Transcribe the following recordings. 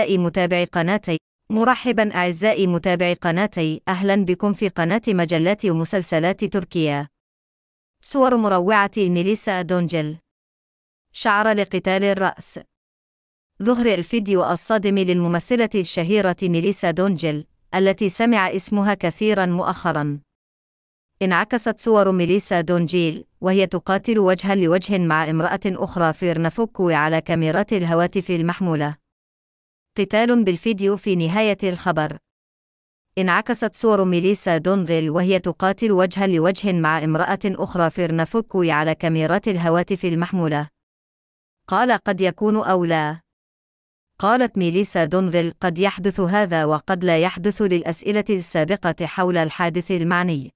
أعزائي متابعي قناتي مرحبا أعزائي متابعي قناتي أهلا بكم في قناة مجلات ومسلسلات تركيا صور مروعة ميليسا دونجل شعر لقتال الرأس ظهر الفيديو الصادم للممثلة الشهيرة ميليسا دونجل التي سمع اسمها كثيرا مؤخرا انعكست صور ميليسا دونجيل وهي تقاتل وجها لوجه مع امرأة أخرى في رنفوكو على كاميرات الهواتف المحمولة قتال بالفيديو في نهاية الخبر انعكست صور ميليسا دونغل وهي تقاتل وجها لوجه مع امرأة أخرى فيرنافوكوي على كاميرات الهواتف المحمولة قال قد يكون أو لا قالت ميليسا دونغل قد يحدث هذا وقد لا يحدث للأسئلة السابقة حول الحادث المعني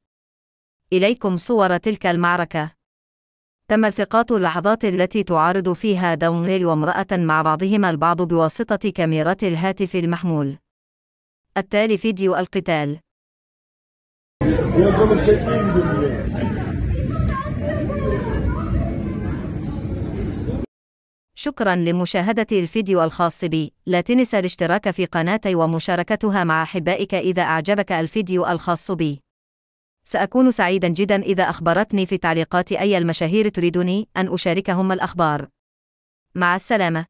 إليكم صور تلك المعركة تم التقاط اللحظات التي تعارض فيها دونيل وامرأة مع بعضهما البعض بواسطة كاميرات الهاتف المحمول. التالي فيديو القتال. شكرا لمشاهدة الفيديو الخاص بي لا تنسى الاشتراك في قناتي ومشاركتها مع أحبائك إذا أعجبك الفيديو الخاص بي سأكون سعيدا جدا إذا أخبرتني في تعليقات أي المشاهير تريدني أن أشاركهم الأخبار. مع السلامة.